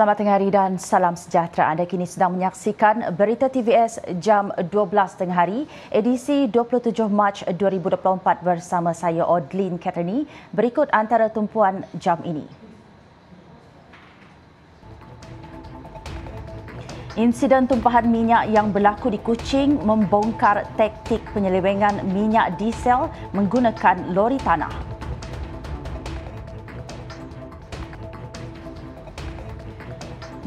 Selamat tengah hari dan salam sejahtera. Anda kini sedang menyaksikan Berita TVS jam 12 tengah hari, edisi 27 Mac 2024 bersama saya Odlin Katerni. Berikut antara tumpuan jam ini. Insiden tumpahan minyak yang berlaku di Kuching membongkar taktik penyelewengan minyak diesel menggunakan lori tanah.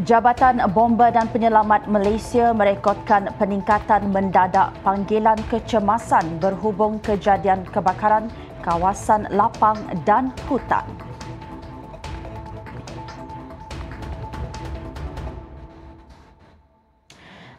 Jabatan Bomba dan Penyelamat Malaysia merekodkan peningkatan mendadak panggilan kecemasan berhubung kejadian kebakaran kawasan lapang dan hutan.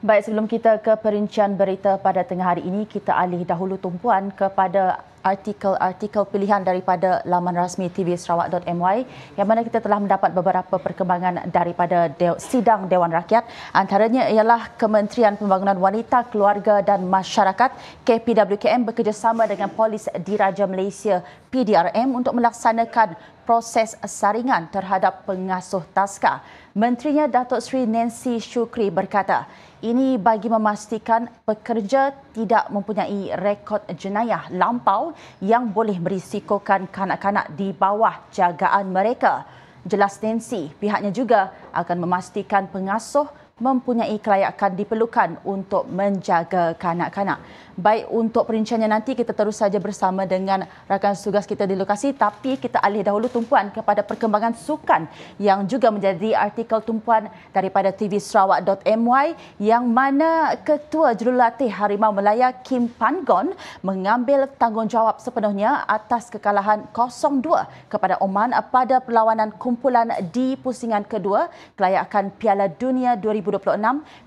Baik, sebelum kita ke perincian berita pada tengah hari ini, kita alih dahulu tumpuan kepada artikel-artikel pilihan daripada laman rasmi TV Sarawak.my yang mana kita telah mendapat beberapa perkembangan daripada de- sidang Dewan Rakyat antaranya ialah Kementerian Pembangunan Wanita, Keluarga dan Masyarakat KPWKM bekerjasama dengan Polis Diraja Malaysia PDRM untuk melaksanakan proses saringan terhadap pengasuh taska. Menterinya Datuk Seri Nancy Shukri berkata, ini bagi memastikan pekerja tidak mempunyai rekod jenayah lampau yang boleh merisikokan kanak-kanak di bawah jagaan mereka. Jelas Nancy, pihaknya juga akan memastikan pengasuh mempunyai kelayakan diperlukan untuk menjaga kanak-kanak. Baik untuk perinciannya nanti kita terus saja bersama dengan rakan tugas kita di lokasi tapi kita alih dahulu tumpuan kepada perkembangan sukan yang juga menjadi artikel tumpuan daripada tvsarawak.my yang mana ketua jurulatih Harimau Melaya Kim Pangon mengambil tanggungjawab sepenuhnya atas kekalahan 0-2 kepada Oman pada perlawanan kumpulan di pusingan kedua kelayakan Piala Dunia 2026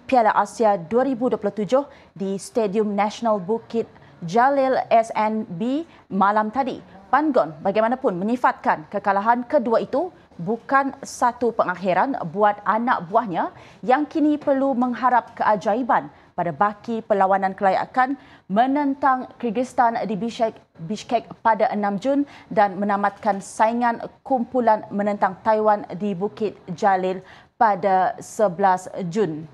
Piala Asia 2027 di Stadium National Kapal Bukit Jalil SNB malam tadi. Pangon bagaimanapun menyifatkan kekalahan kedua itu bukan satu pengakhiran buat anak buahnya yang kini perlu mengharap keajaiban pada baki perlawanan kelayakan menentang Kyrgyzstan di Bishkek, Bishkek pada 6 Jun dan menamatkan saingan kumpulan menentang Taiwan di Bukit Jalil pada 11 Jun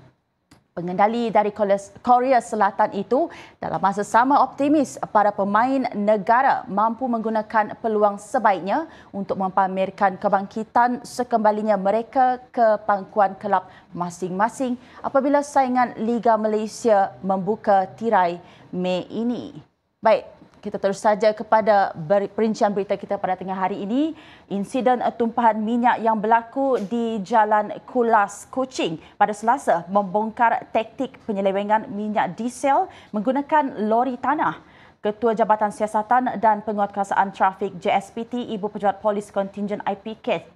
pengendali dari Korea Selatan itu dalam masa sama optimis para pemain negara mampu menggunakan peluang sebaiknya untuk mempamerkan kebangkitan sekembalinya mereka ke pangkuan kelab masing-masing apabila saingan Liga Malaysia membuka tirai Mei ini. Baik, kita terus saja kepada perincian berita kita pada tengah hari ini. Insiden tumpahan minyak yang berlaku di Jalan Kulas, Kucing pada selasa membongkar taktik penyelewengan minyak diesel menggunakan lori tanah. Ketua Jabatan Siasatan dan Penguatkuasaan Trafik JSPT, Ibu Pejabat Polis Kontingen IPK,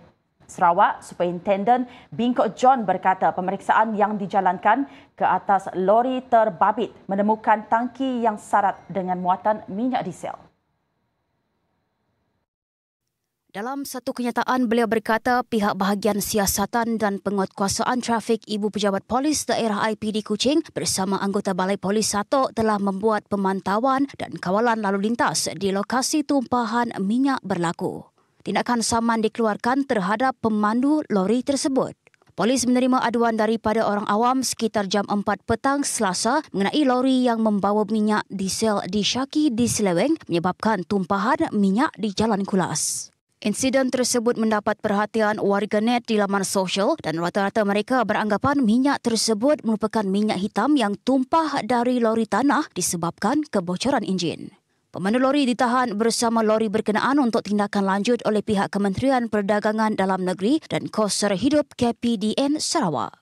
Sarawak, Superintendent Bingkok John berkata pemeriksaan yang dijalankan ke atas lori terbabit menemukan tangki yang sarat dengan muatan minyak diesel. Dalam satu kenyataan, beliau berkata pihak bahagian siasatan dan penguatkuasaan trafik Ibu Pejabat Polis Daerah IPD Kuching bersama anggota Balai Polis 1 telah membuat pemantauan dan kawalan lalu lintas di lokasi tumpahan minyak berlaku tindakan saman dikeluarkan terhadap pemandu lori tersebut. Polis menerima aduan daripada orang awam sekitar jam 4 petang Selasa mengenai lori yang membawa minyak diesel di Syaki di Seleweng menyebabkan tumpahan minyak di Jalan Kulas. Insiden tersebut mendapat perhatian warganet di laman sosial dan rata-rata mereka beranggapan minyak tersebut merupakan minyak hitam yang tumpah dari lori tanah disebabkan kebocoran enjin. Pemandu lori ditahan bersama lori berkenaan untuk tindakan lanjut oleh pihak Kementerian Perdagangan Dalam Negeri dan Kos Sara KPDN Sarawak.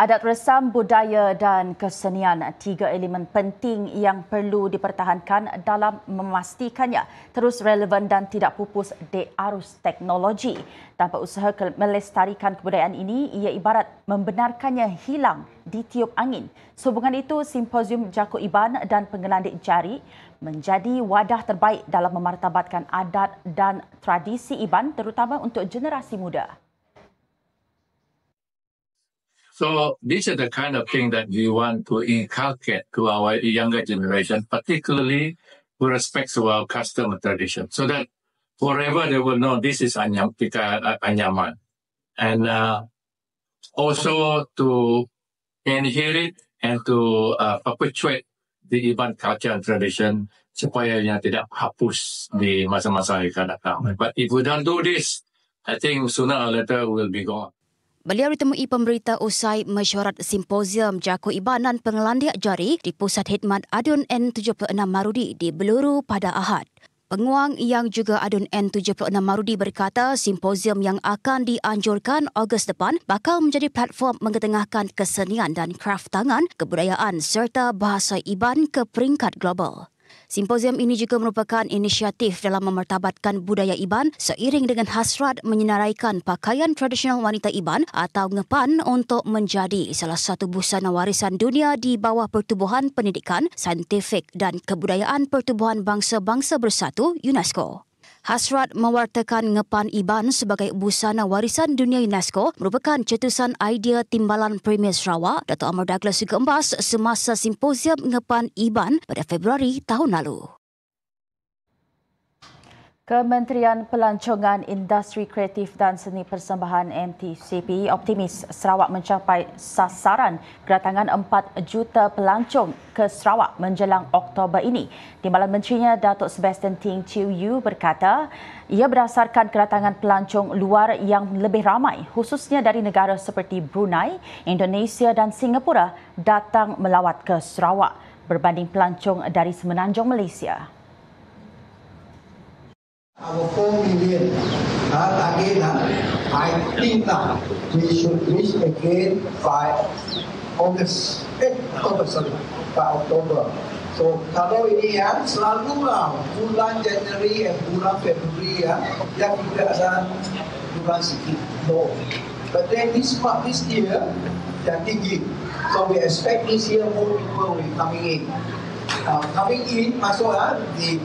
Adat resam, budaya dan kesenian, tiga elemen penting yang perlu dipertahankan dalam memastikannya terus relevan dan tidak pupus di arus teknologi. Tanpa usaha melestarikan kebudayaan ini, ia ibarat membenarkannya hilang di tiup angin. Sehubungan itu, simposium Jaku Iban dan Pengelandik Jari menjadi wadah terbaik dalam memartabatkan adat dan tradisi Iban terutama untuk generasi muda. So these are the kind of thing that we want to inculcate to our younger generation, particularly with respect to our custom tradition, so that forever they will know this is anyam, pika, uh, anyaman. And uh, also to inherit and to uh, perpetuate the Iban culture and tradition supaya yang tidak hapus di masa-masa akan datang. But if we don't do this, I think sooner or later we'll be gone. Beliau ditemui pemberita usai mesyuarat simposium Jaku Ibanan Pengelandiak Jari di Pusat Hidmat Adun N76 Marudi di Beluru pada Ahad. Penguang yang juga adun N76 Marudi berkata simposium yang akan dianjurkan Ogos depan bakal menjadi platform mengetengahkan kesenian dan kraft tangan, kebudayaan serta bahasa Iban ke peringkat global. Simposium ini juga merupakan inisiatif dalam memertabatkan budaya Iban seiring dengan hasrat menyenaraikan pakaian tradisional wanita Iban atau ngepan untuk menjadi salah satu busana warisan dunia di bawah Pertubuhan Pendidikan, Saintifik dan Kebudayaan Pertubuhan Bangsa-Bangsa Bersatu UNESCO. Hasrat mewartakan ngepan Iban sebagai busana warisan dunia UNESCO merupakan cetusan idea timbalan Premier Sarawak Dato' Amar Douglas juga emas semasa simposium ngepan Iban pada Februari tahun lalu. Kementerian Pelancongan Industri Kreatif dan Seni Persembahan MTCP optimis Sarawak mencapai sasaran kedatangan 4 juta pelancong ke Sarawak menjelang Oktober ini. Timbalan Menterinya Datuk Sebastian Ting Chiu Yu berkata, ia berdasarkan kedatangan pelancong luar yang lebih ramai khususnya dari negara seperti Brunei, Indonesia dan Singapura datang melawat ke Sarawak berbanding pelancong dari Semenanjung Malaysia. Our 4 million uh, target, uh, I think uh, we should reach again by August. Eh, October, sorry. By So, kalau ini ya, selalu lah bulan Januari dan bulan Februari ya, yang kita ada bulan sikit. No. But then this part this year, yang tinggi. So, we expect this year more people will coming in. Uh, coming in, masuk uh, di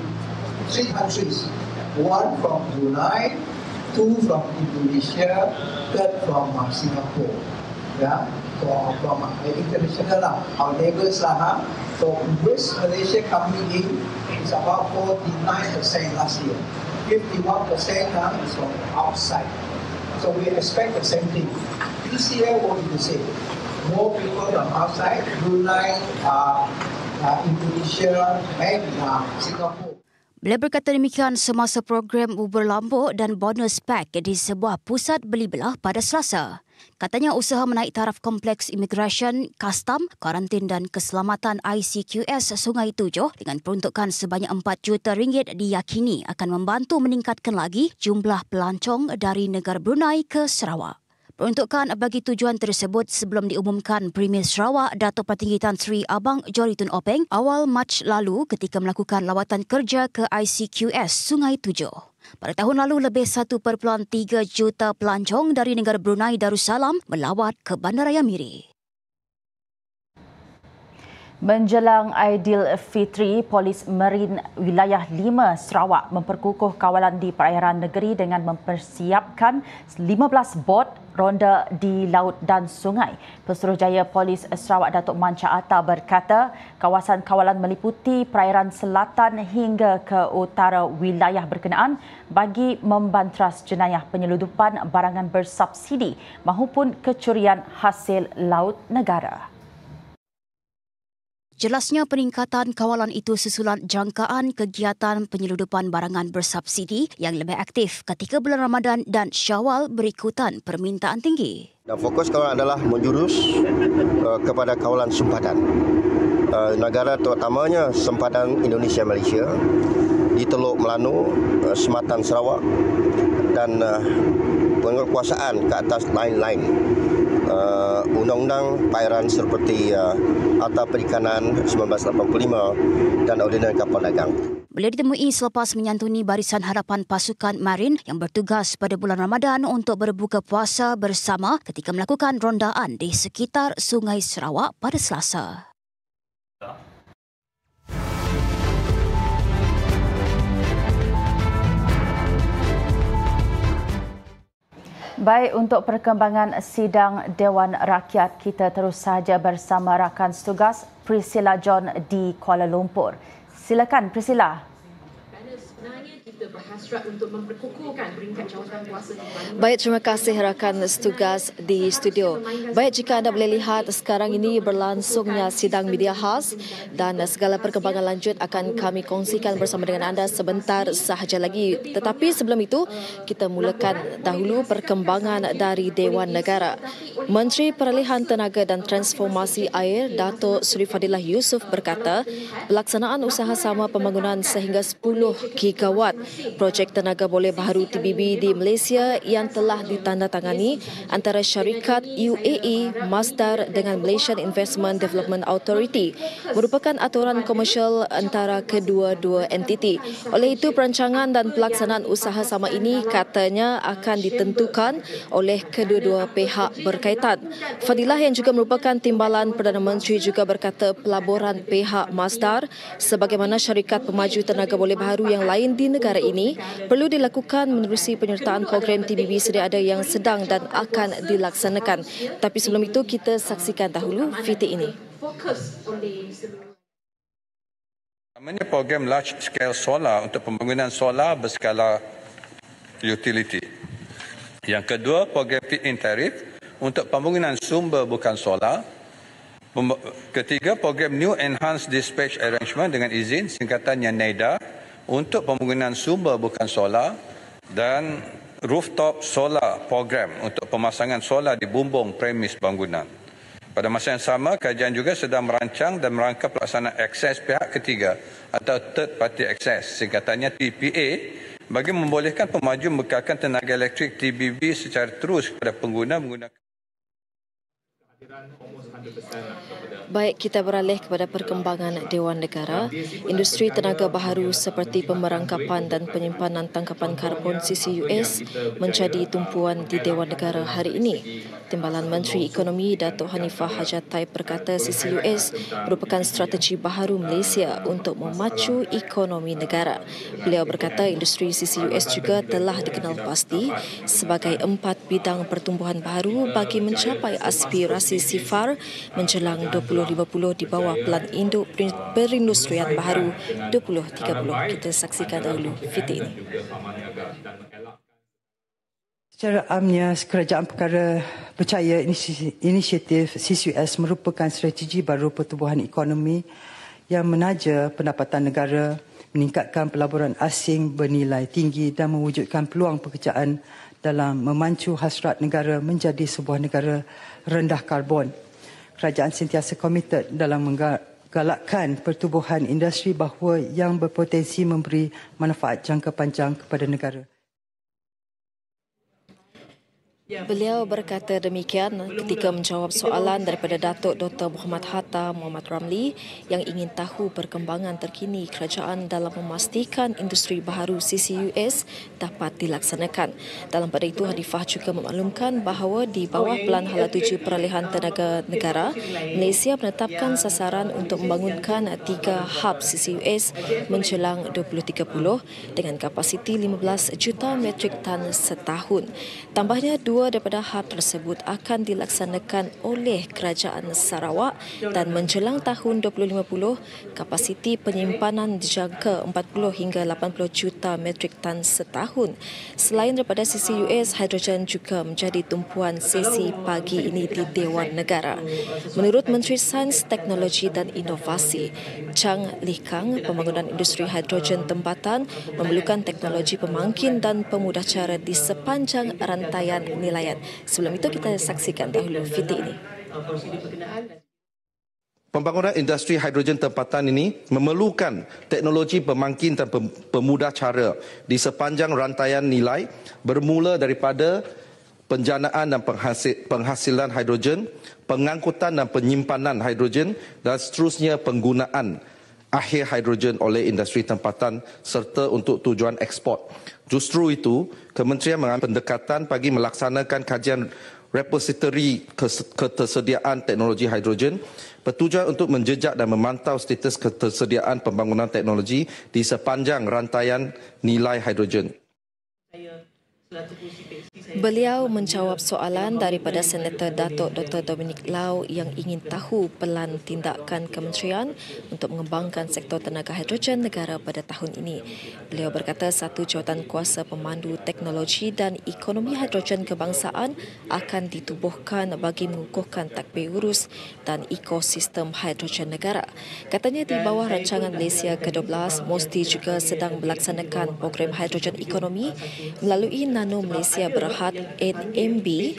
three countries. one from Brunei, two from Indonesia, third from uh, Singapore. Yeah, so from uh, international, uh, our neighbors are. So with Malaysia coming in is about 49% last year. 51% now is from outside. So we expect the same thing. This year, what do you say? More people from outside, Brunei, uh, uh, Indonesia, and uh, Singapore. Beliau berkata demikian semasa program Uber Lombok dan Bonus Pack di sebuah pusat beli belah pada Selasa. Katanya usaha menaik taraf kompleks immigration, kastam, karantin dan keselamatan ICQS Sungai Tujuh dengan peruntukan sebanyak 4 juta ringgit diyakini akan membantu meningkatkan lagi jumlah pelancong dari negara Brunei ke Sarawak. Peruntukan bagi tujuan tersebut sebelum diumumkan Premier Sarawak Datuk Patinggi Tan Sri Abang Jori Tun Openg awal Mac lalu ketika melakukan lawatan kerja ke ICQS Sungai Tujuh. Pada tahun lalu, lebih 1.3 juta pelancong dari negara Brunei Darussalam melawat ke Bandaraya Miri. Menjelang Fitri, Polis Marin Wilayah 5 Sarawak memperkukuh kawalan di perairan negeri dengan mempersiapkan 15 bot ronda di laut dan sungai. Pesuruhjaya Polis Sarawak Datuk Manca Atta berkata, kawasan kawalan meliputi perairan selatan hingga ke utara wilayah berkenaan bagi membantras jenayah penyeludupan barangan bersubsidi maupun kecurian hasil laut negara. Jelasnya peningkatan kawalan itu susulan jangkaan kegiatan penyeludupan barangan bersubsidi yang lebih aktif ketika bulan Ramadan dan Syawal berikutan permintaan tinggi. Dan fokus kawalan adalah menjurus uh, kepada kawalan sempadan. Uh, eh, negara terutamanya sempadan Indonesia Malaysia di Teluk Melano, uh, eh, Sematan Sarawak dan uh, penguasaan ke atas lain-lain uh, undang-undang pairan seperti uh, Harta Perikanan 1985 dan Ordinan Kapal Dagang. Beliau ditemui selepas menyantuni barisan harapan pasukan Marin yang bertugas pada bulan Ramadan untuk berbuka puasa bersama ketika melakukan rondaan di sekitar Sungai Sarawak pada Selasa. Baik, untuk perkembangan sidang Dewan Rakyat, kita terus saja bersama rakan setugas Priscilla John di Kuala Lumpur. Silakan Priscilla. Baik, terima kasih rakan setugas di studio. Baik, jika anda boleh lihat sekarang ini berlangsungnya sidang media khas dan segala perkembangan lanjut akan kami kongsikan bersama dengan anda sebentar sahaja lagi. Tetapi sebelum itu, kita mulakan dahulu perkembangan dari Dewan Negara. Menteri Peralihan Tenaga dan Transformasi Air Dato' Sri Fadilah Yusuf berkata, pelaksanaan usaha sama pembangunan sehingga 10 gigawatt Projek Tenaga Boleh baru TBB di Malaysia yang telah ditandatangani antara syarikat UAE Masdar dengan Malaysian Investment Development Authority merupakan aturan komersial antara kedua-dua entiti. Oleh itu, perancangan dan pelaksanaan usaha sama ini katanya akan ditentukan oleh kedua-dua pihak berkaitan. Fadilah yang juga merupakan timbalan Perdana Menteri juga berkata pelaburan pihak Masdar sebagaimana syarikat pemaju tenaga boleh baru yang lain di negara ini ini perlu dilakukan menerusi penyertaan program TBB sedia ada yang sedang dan akan dilaksanakan. Tapi sebelum itu kita saksikan dahulu fitik ini. Namanya program large scale solar untuk pembangunan solar berskala utility. Yang kedua, program fit-in tarif untuk pembangunan sumber bukan solar. Ketiga, program new enhanced dispatch arrangement dengan izin singkatannya NEDA untuk pembangunan sumber bukan solar dan rooftop solar program untuk pemasangan solar di bumbung premis bangunan. Pada masa yang sama, kajian juga sedang merancang dan merangka pelaksanaan akses pihak ketiga atau third party access, singkatannya TPA, bagi membolehkan pemaju membekalkan tenaga elektrik TBB secara terus kepada pengguna menggunakan Baik, kita beralih kepada perkembangan Dewan Negara. Industri tenaga baharu seperti pemerangkapan dan penyimpanan tangkapan karbon CCUS menjadi tumpuan di Dewan Negara hari ini. Timbalan Menteri Ekonomi Datuk Hanifah Hajatai berkata CCUS merupakan strategi baharu Malaysia untuk memacu ekonomi negara. Beliau berkata industri CCUS juga telah dikenal pasti sebagai empat bidang pertumbuhan baharu bagi mencapai aspirasi SIFAR menjelang 20 2050 di bawah Pelan Induk Perindustrian Baharu 2030. Kita saksikan dahulu fitur ini. Secara amnya, Kerajaan Perkara percaya inisiatif CCS merupakan strategi baru pertumbuhan ekonomi yang menaja pendapatan negara, meningkatkan pelaburan asing bernilai tinggi dan mewujudkan peluang pekerjaan dalam memancu hasrat negara menjadi sebuah negara rendah karbon kerajaan sentiasa komited dalam menggalakkan pertumbuhan industri bahawa yang berpotensi memberi manfaat jangka panjang kepada negara. Ya. Beliau berkata demikian ketika menjawab soalan daripada Datuk Dr. Muhammad Hatta Muhammad Ramli yang ingin tahu perkembangan terkini kerajaan dalam memastikan industri baharu CCUS dapat dilaksanakan. Dalam pada itu, Hadifah juga memaklumkan bahawa di bawah oh, ya, ya, Pelan Hala Tuju Peralihan Tenaga Negara, Malaysia menetapkan sasaran untuk membangunkan tiga hub CCUS menjelang 2030 dengan kapasiti 15 juta metrik tan setahun. Tambahnya, dua Dua daripada hub tersebut akan dilaksanakan oleh Kerajaan Sarawak dan menjelang tahun 2050, kapasiti penyimpanan dijangka 40 hingga 80 juta metrik tan setahun. Selain daripada sisi US, hidrogen juga menjadi tumpuan sesi pagi ini di Dewan Negara. Menurut Menteri Sains, Teknologi dan Inovasi, Chang Li Kang, pembangunan industri hidrogen tempatan memerlukan teknologi pemangkin dan pemudah cara di sepanjang rantaian penilaian. Sebelum itu kita saksikan dahulu fitih ini. Pembangunan industri hidrogen tempatan ini memerlukan teknologi pemangkin dan pemudah cara di sepanjang rantaian nilai bermula daripada penjanaan dan penghasilan hidrogen, pengangkutan dan penyimpanan hidrogen dan seterusnya penggunaan akhir hidrogen oleh industri tempatan serta untuk tujuan ekspor. Justru itu, Kementerian mengambil pendekatan bagi melaksanakan kajian repository ketersediaan teknologi hidrogen bertujuan untuk menjejak dan memantau status ketersediaan pembangunan teknologi di sepanjang rantaian nilai hidrogen. Beliau menjawab soalan daripada Senator Datuk Dr. Dominic Lau yang ingin tahu pelan tindakan kementerian untuk mengembangkan sektor tenaga hidrogen negara pada tahun ini. Beliau berkata satu jawatan kuasa pemandu teknologi dan ekonomi hidrogen kebangsaan akan ditubuhkan bagi mengukuhkan takbir urus dan ekosistem hidrogen negara. Katanya di bawah rancangan Malaysia ke-12, Mosti juga sedang melaksanakan program hidrogen ekonomi melalui nanomobil Nano Malaysia Berhad 8MB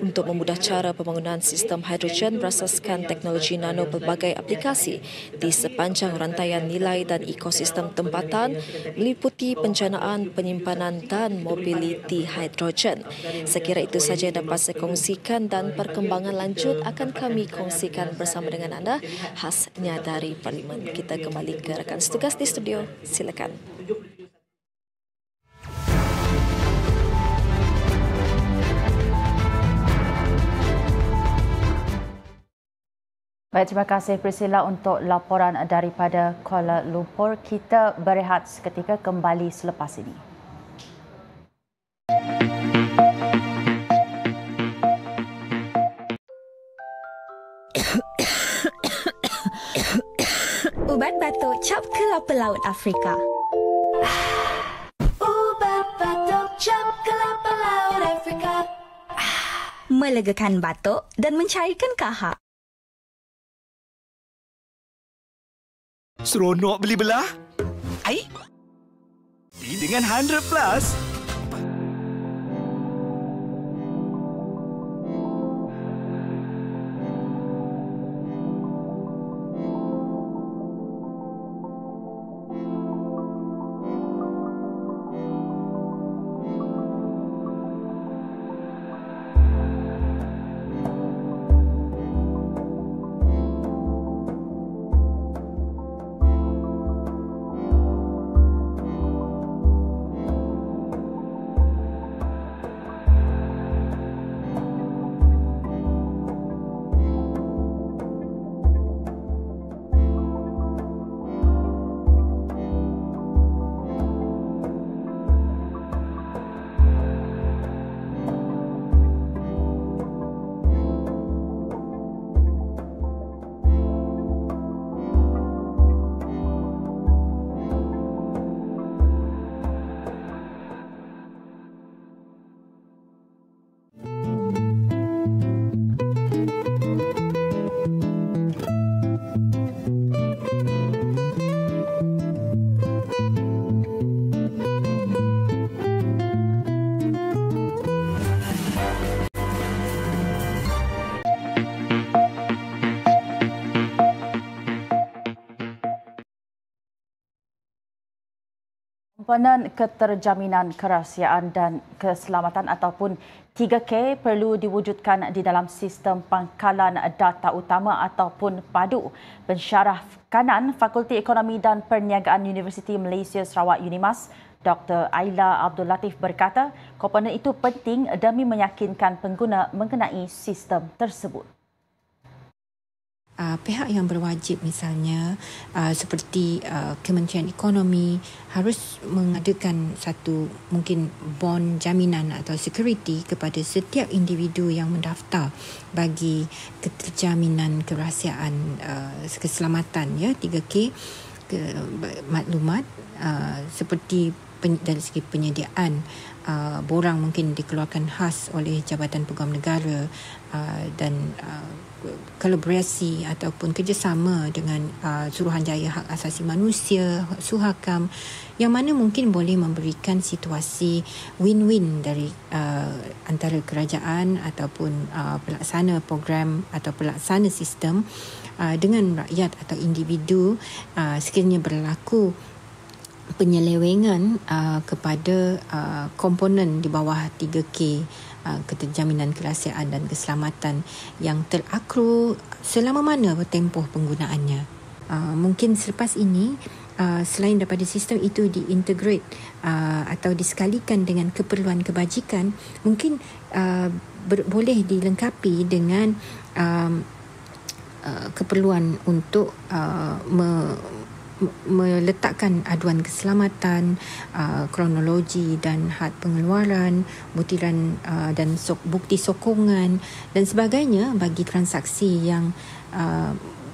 untuk memudah cara pembangunan sistem hidrogen berasaskan teknologi nano pelbagai aplikasi di sepanjang rantaian nilai dan ekosistem tempatan meliputi pencanaan, penyimpanan dan mobiliti hidrogen. Sekira itu saja yang dapat saya kongsikan dan perkembangan lanjut akan kami kongsikan bersama dengan anda khasnya dari Parlimen. Kita kembali ke rekan setugas di studio. Silakan. Baik, terima kasih Priscilla untuk laporan daripada Kuala Lumpur. Kita berehat seketika kembali selepas ini. Ubat batu cap ke laut Afrika. Ubat batuk cap kelapa laut Afrika. Melegakan batuk dan mencairkan kahak. Seronok beli belah. Ai? Dengan 100 Plus, Komponen keterjaminan kerahsiaan dan keselamatan ataupun 3K perlu diwujudkan di dalam sistem pangkalan data utama ataupun padu. Pensyarah kanan Fakulti Ekonomi dan Perniagaan Universiti Malaysia Sarawak Unimas, Dr. Aila Abdul Latif berkata, komponen itu penting demi meyakinkan pengguna mengenai sistem tersebut. Uh, pihak yang berwajib misalnya uh, seperti uh, Kementerian Ekonomi harus mengadakan satu mungkin bond jaminan atau security kepada setiap individu yang mendaftar bagi keterjaminan kerahsiaan uh, keselamatan ya 3K ke, maklumat uh, seperti pen, dari segi penyediaan Uh, borang mungkin dikeluarkan khas oleh Jabatan Peguam Negara uh, dan uh, kolaborasi ataupun kerjasama dengan uh, Suruhanjaya Hak Asasi Manusia, Suhakam yang mana mungkin boleh memberikan situasi win-win dari uh, antara kerajaan ataupun uh, pelaksana program atau pelaksana sistem uh, dengan rakyat atau individu uh, sekiranya berlaku penyelewengan uh, kepada uh, komponen di bawah 3K uh, keterjaminan kerahsiaan dan keselamatan yang terakru selama mana tempoh penggunaannya. Uh, mungkin selepas ini Uh, selain daripada sistem itu diintegrate uh, atau disekalikan dengan keperluan kebajikan mungkin uh, boleh dilengkapi dengan uh, uh, keperluan untuk uh, me- meletakkan aduan keselamatan, uh, kronologi dan had pengeluaran, butiran uh, dan bukti sokongan dan sebagainya bagi transaksi yang uh,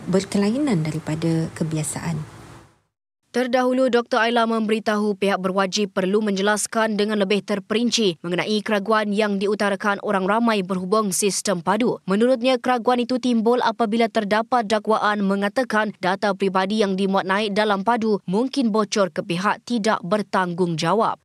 berkelainan daripada kebiasaan. Terdahulu, Dr. Ayla memberitahu pihak berwajib perlu menjelaskan dengan lebih terperinci mengenai keraguan yang diutarakan orang ramai berhubung sistem padu. Menurutnya, keraguan itu timbul apabila terdapat dakwaan mengatakan data peribadi yang dimuat naik dalam padu mungkin bocor ke pihak tidak bertanggungjawab.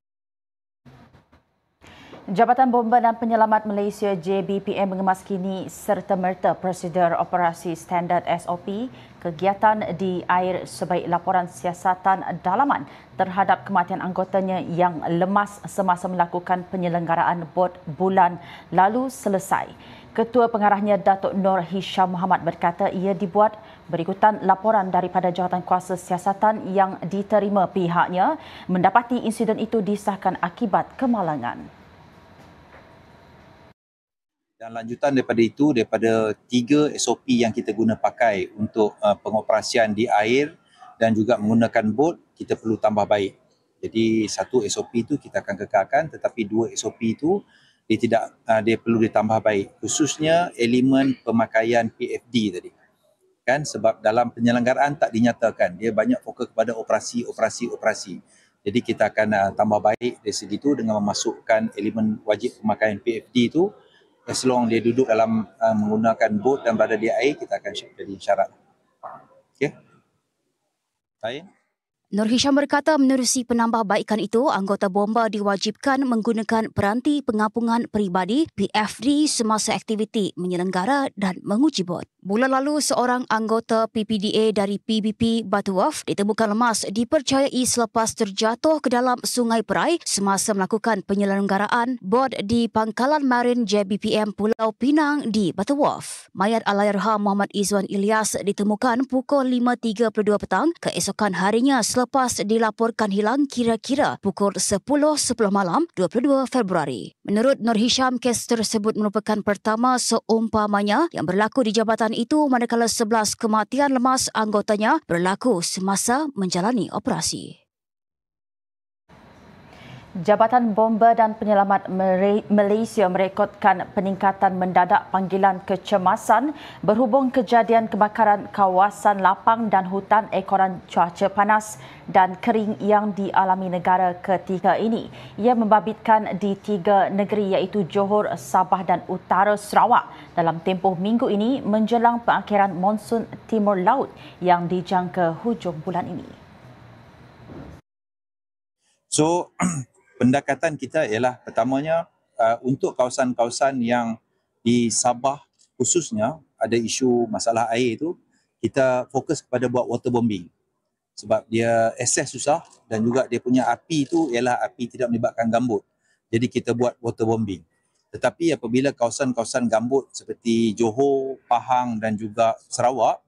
Jabatan Bomba dan Penyelamat Malaysia JBPM mengemaskini serta-merta prosedur operasi standard SOP kegiatan di air sebaik laporan siasatan dalaman terhadap kematian anggotanya yang lemas semasa melakukan penyelenggaraan bot bulan lalu selesai. Ketua pengarahnya Datuk Nur Hisham Muhammad berkata ia dibuat berikutan laporan daripada jawatan kuasa siasatan yang diterima pihaknya mendapati insiden itu disahkan akibat kemalangan dan lanjutan daripada itu daripada tiga SOP yang kita guna pakai untuk uh, pengoperasian di air dan juga menggunakan bot kita perlu tambah baik. Jadi satu SOP itu kita akan kekalkan tetapi dua SOP itu dia tidak uh, dia perlu ditambah baik khususnya elemen pemakaian PFD tadi. Kan sebab dalam penyelenggaraan tak dinyatakan dia banyak fokus kepada operasi operasi operasi. Jadi kita akan uh, tambah baik dari segi itu dengan memasukkan elemen wajib pemakaian PFD itu as long dia duduk dalam uh, menggunakan boat dan pada dia air kita akan jadi syarat. Okey. Saya. Nur Hisham berkata menerusi penambahbaikan itu, anggota bomba diwajibkan menggunakan peranti pengapungan peribadi PFD semasa aktiviti menyelenggara dan menguji bot. Bulan lalu, seorang anggota PPDA dari PBP Batuaf ditemukan lemas dipercayai selepas terjatuh ke dalam Sungai Perai semasa melakukan penyelenggaraan bot di pangkalan marin JBPM Pulau Pinang di Batuaf. Mayat Alayarha Muhammad Izwan Ilyas ditemukan pukul 5.32 petang keesokan harinya selepas selepas dilaporkan hilang kira-kira pukul 10.10 malam 22 Februari. Menurut Nur Hisham, kes tersebut merupakan pertama seumpamanya yang berlaku di jabatan itu manakala 11 kematian lemas anggotanya berlaku semasa menjalani operasi. Jabatan Bomba dan Penyelamat Malaysia merekodkan peningkatan mendadak panggilan kecemasan berhubung kejadian kebakaran kawasan lapang dan hutan ekoran cuaca panas dan kering yang dialami negara ketika ini. Ia membabitkan di tiga negeri iaitu Johor, Sabah dan Utara Sarawak dalam tempoh minggu ini menjelang pengakhiran monsun timur laut yang dijangka hujung bulan ini. So pendekatan kita ialah pertamanya uh, untuk kawasan-kawasan yang di Sabah khususnya ada isu masalah air itu kita fokus kepada buat water bombing sebab dia akses susah dan juga dia punya api itu ialah api tidak melibatkan gambut jadi kita buat water bombing tetapi apabila kawasan-kawasan gambut seperti Johor, Pahang dan juga Sarawak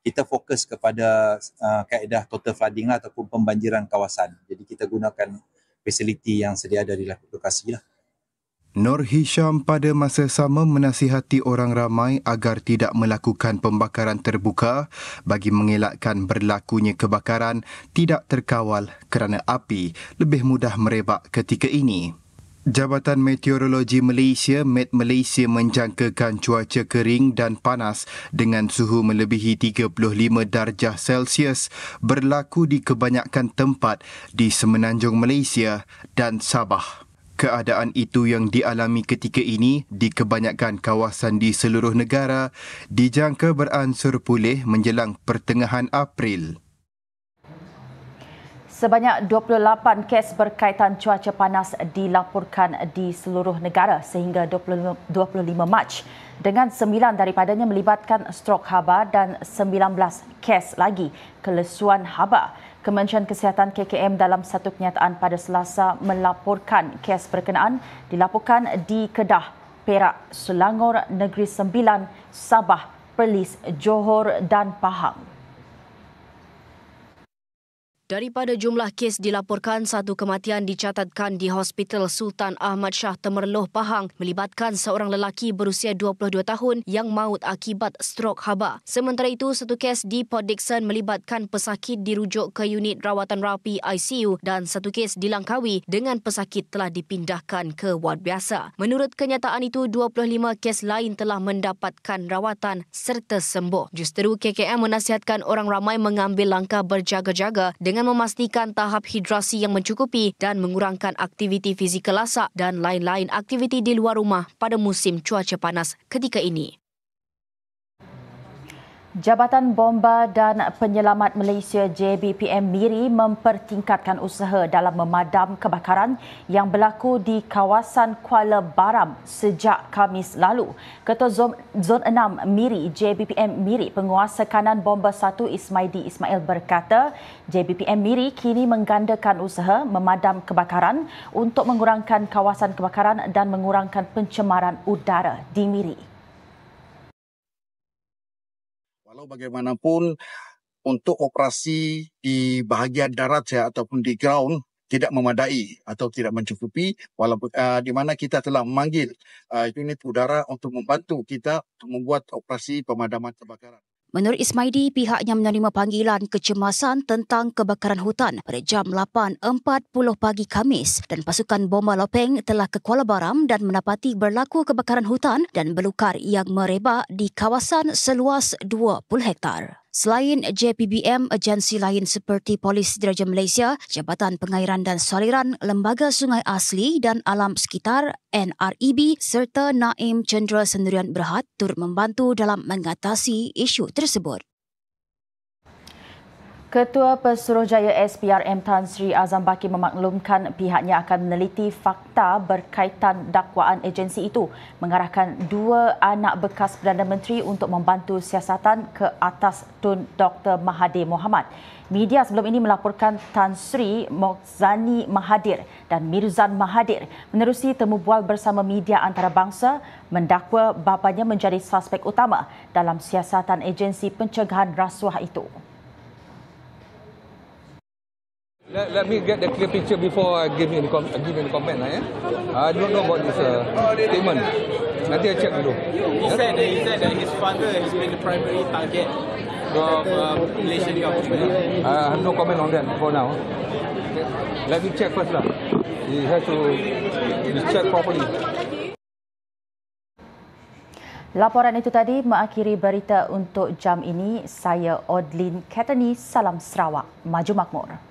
kita fokus kepada uh, kaedah total flooding lah, ataupun pembanjiran kawasan jadi kita gunakan fasiliti yang sedia ada di lokasi lah. Nur Hisham pada masa sama menasihati orang ramai agar tidak melakukan pembakaran terbuka bagi mengelakkan berlakunya kebakaran tidak terkawal kerana api lebih mudah merebak ketika ini. Jabatan Meteorologi Malaysia, Met Malaysia menjangkakan cuaca kering dan panas dengan suhu melebihi 35 darjah Celsius berlaku di kebanyakan tempat di semenanjung Malaysia dan Sabah. Keadaan itu yang dialami ketika ini di kebanyakan kawasan di seluruh negara dijangka beransur pulih menjelang pertengahan April. Sebanyak 28 kes berkaitan cuaca panas dilaporkan di seluruh negara sehingga 25 Mac dengan 9 daripadanya melibatkan strok haba dan 19 kes lagi kelesuan haba. Kementerian Kesihatan KKM dalam satu kenyataan pada Selasa melaporkan kes berkenaan dilaporkan di Kedah, Perak, Selangor, Negeri Sembilan, Sabah, Perlis, Johor dan Pahang. Daripada jumlah kes dilaporkan, satu kematian dicatatkan di Hospital Sultan Ahmad Shah Temerloh, Pahang melibatkan seorang lelaki berusia 22 tahun yang maut akibat strok haba. Sementara itu, satu kes di Port Dickson melibatkan pesakit dirujuk ke unit rawatan rapi ICU dan satu kes di Langkawi dengan pesakit telah dipindahkan ke ward biasa. Menurut kenyataan itu, 25 kes lain telah mendapatkan rawatan serta sembuh. Justeru KKM menasihatkan orang ramai mengambil langkah berjaga-jaga dengan dengan memastikan tahap hidrasi yang mencukupi dan mengurangkan aktiviti fizikal lasak dan lain-lain aktiviti di luar rumah pada musim cuaca panas ketika ini. Jabatan Bomba dan Penyelamat Malaysia JBPM Miri mempertingkatkan usaha dalam memadam kebakaran yang berlaku di kawasan Kuala Baram sejak Khamis lalu. Ketua Zon 6 Miri, JBPM Miri, penguasa kanan Bomba 1 Ismaidi Ismail berkata JBPM Miri kini menggandakan usaha memadam kebakaran untuk mengurangkan kawasan kebakaran dan mengurangkan pencemaran udara di Miri. Walau bagaimanapun, untuk operasi di bahagian darat ya, ataupun di ground tidak memadai atau tidak mencukupi walaupun uh, di mana kita telah memanggil uh, unit udara untuk membantu kita untuk membuat operasi pemadaman kebakaran. Menurut Ismaidi, pihaknya menerima panggilan kecemasan tentang kebakaran hutan pada jam 8.40 pagi Kamis dan pasukan bomba Lopeng telah ke Kuala Baram dan mendapati berlaku kebakaran hutan dan belukar yang merebak di kawasan seluas 20 hektar. Selain JPBM, agensi lain seperti Polis Diraja Malaysia, Jabatan Pengairan dan Saliran, Lembaga Sungai Asli dan Alam Sekitar, NREB serta Naim Chandra Sendirian Berhad turut membantu dalam mengatasi isu tersebut. Ketua Pesuruhjaya SPRM Tan Sri Azam Baki memaklumkan pihaknya akan meneliti fakta berkaitan dakwaan agensi itu mengarahkan dua anak bekas Perdana Menteri untuk membantu siasatan ke atas Tun Dr. Mahathir Mohamad. Media sebelum ini melaporkan Tan Sri Mokzani Mahathir dan Mirzan Mahathir menerusi temu bual bersama media antarabangsa mendakwa bapanya menjadi suspek utama dalam siasatan agensi pencegahan rasuah itu. Let, let me get the clear picture before I give you the, give you the comment lah eh. ya. I don't know about this uh, statement. Nanti I check dulu. He said that he said that his father has been the primary target of uh, Malaysian I have no comment on that for now. Let me check first lah. He has to he check properly. Laporan itu tadi mengakhiri berita untuk jam ini. Saya Odlin Ketani, Salam Sarawak. Maju Makmur.